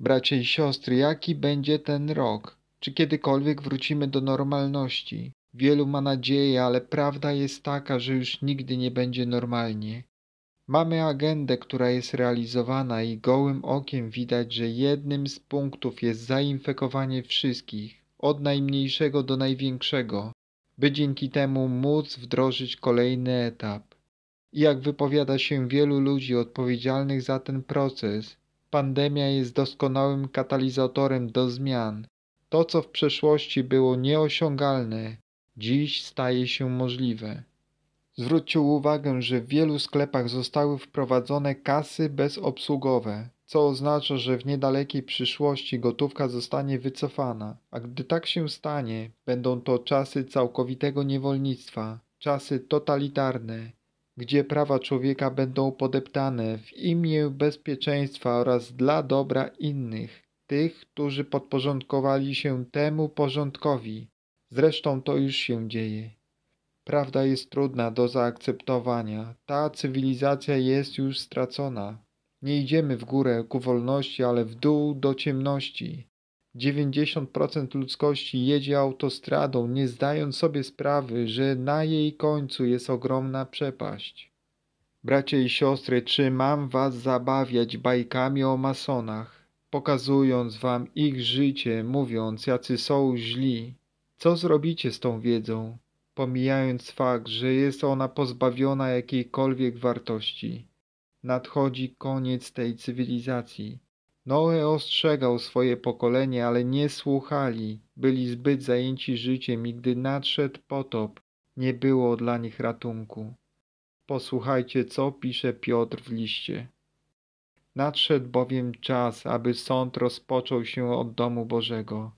Bracia i siostry, jaki będzie ten rok? Czy kiedykolwiek wrócimy do normalności? Wielu ma nadzieję, ale prawda jest taka, że już nigdy nie będzie normalnie. Mamy agendę, która jest realizowana i gołym okiem widać, że jednym z punktów jest zainfekowanie wszystkich, od najmniejszego do największego, by dzięki temu móc wdrożyć kolejny etap. I jak wypowiada się wielu ludzi odpowiedzialnych za ten proces, Pandemia jest doskonałym katalizatorem do zmian. To, co w przeszłości było nieosiągalne, dziś staje się możliwe. Zwróćcie uwagę, że w wielu sklepach zostały wprowadzone kasy bezobsługowe, co oznacza, że w niedalekiej przyszłości gotówka zostanie wycofana, a gdy tak się stanie, będą to czasy całkowitego niewolnictwa, czasy totalitarne, gdzie prawa człowieka będą podeptane w imię bezpieczeństwa oraz dla dobra innych, tych, którzy podporządkowali się temu porządkowi. Zresztą to już się dzieje. Prawda jest trudna do zaakceptowania. Ta cywilizacja jest już stracona. Nie idziemy w górę ku wolności, ale w dół do ciemności. 90% ludzkości jedzie autostradą, nie zdając sobie sprawy, że na jej końcu jest ogromna przepaść. Bracie i siostry, czy mam was zabawiać bajkami o masonach, pokazując wam ich życie, mówiąc jacy są źli? Co zrobicie z tą wiedzą, pomijając fakt, że jest ona pozbawiona jakiejkolwiek wartości? Nadchodzi koniec tej cywilizacji Noe ostrzegał swoje pokolenie, ale nie słuchali, byli zbyt zajęci życiem i gdy nadszedł potop, nie było dla nich ratunku. Posłuchajcie, co pisze Piotr w liście. Nadszedł bowiem czas, aby sąd rozpoczął się od domu Bożego.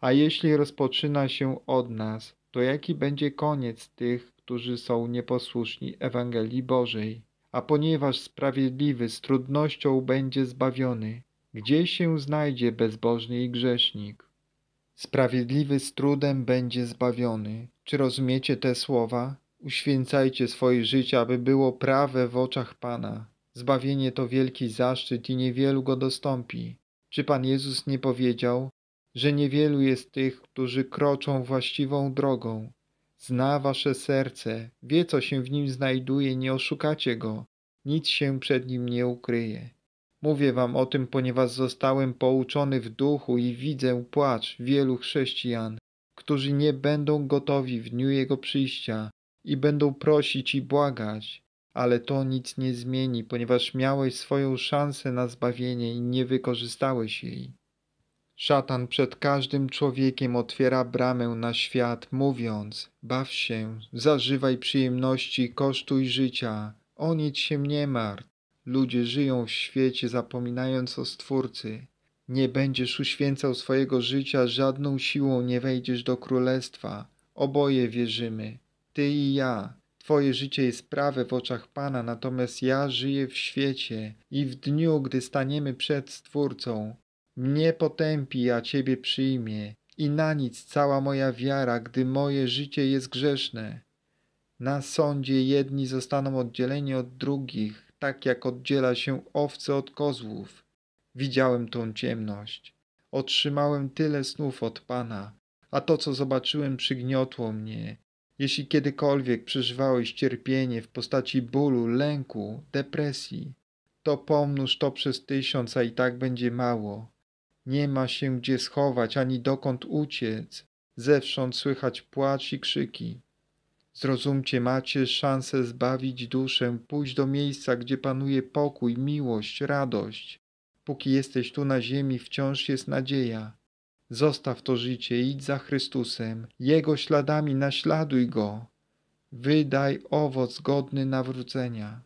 A jeśli rozpoczyna się od nas, to jaki będzie koniec tych, którzy są nieposłuszni Ewangelii Bożej? A ponieważ sprawiedliwy z trudnością będzie zbawiony, gdzie się znajdzie bezbożny i grzesznik? Sprawiedliwy z trudem będzie zbawiony. Czy rozumiecie te słowa? Uświęcajcie swoje życie, aby było prawe w oczach Pana. Zbawienie to wielki zaszczyt i niewielu go dostąpi. Czy Pan Jezus nie powiedział, że niewielu jest tych, którzy kroczą właściwą drogą? Zna wasze serce, wie co się w nim znajduje, nie oszukacie go, nic się przed nim nie ukryje. Mówię wam o tym, ponieważ zostałem pouczony w duchu i widzę płacz wielu chrześcijan, którzy nie będą gotowi w dniu Jego przyjścia i będą prosić i błagać, ale to nic nie zmieni, ponieważ miałeś swoją szansę na zbawienie i nie wykorzystałeś jej. Szatan przed każdym człowiekiem otwiera bramę na świat, mówiąc: Baw się, zażywaj przyjemności, kosztuj życia, o nic się nie martw, Ludzie żyją w świecie zapominając o Stwórcy. Nie będziesz uświęcał swojego życia, żadną siłą nie wejdziesz do królestwa. Oboje wierzymy, ty i ja. Twoje życie jest prawe w oczach Pana, natomiast ja żyję w świecie i w dniu, gdy staniemy przed Stwórcą. Mnie potępi, a Ciebie przyjmie. I na nic cała moja wiara, gdy moje życie jest grzeszne. Na sądzie jedni zostaną oddzieleni od drugich, tak jak oddziela się owce od kozłów. Widziałem tą ciemność. Otrzymałem tyle snów od Pana, a to, co zobaczyłem, przygniotło mnie. Jeśli kiedykolwiek przeżywałeś cierpienie w postaci bólu, lęku, depresji, to pomnóż to przez tysiąc, a i tak będzie mało. Nie ma się gdzie schować ani dokąd uciec. Zewsząd słychać płacz i krzyki. Zrozumcie, macie szansę zbawić duszę, pójść do miejsca, gdzie panuje pokój, miłość, radość. Póki jesteś tu na ziemi, wciąż jest nadzieja. Zostaw to życie, idź za Chrystusem, Jego śladami naśladuj Go. Wydaj owoc godny nawrócenia.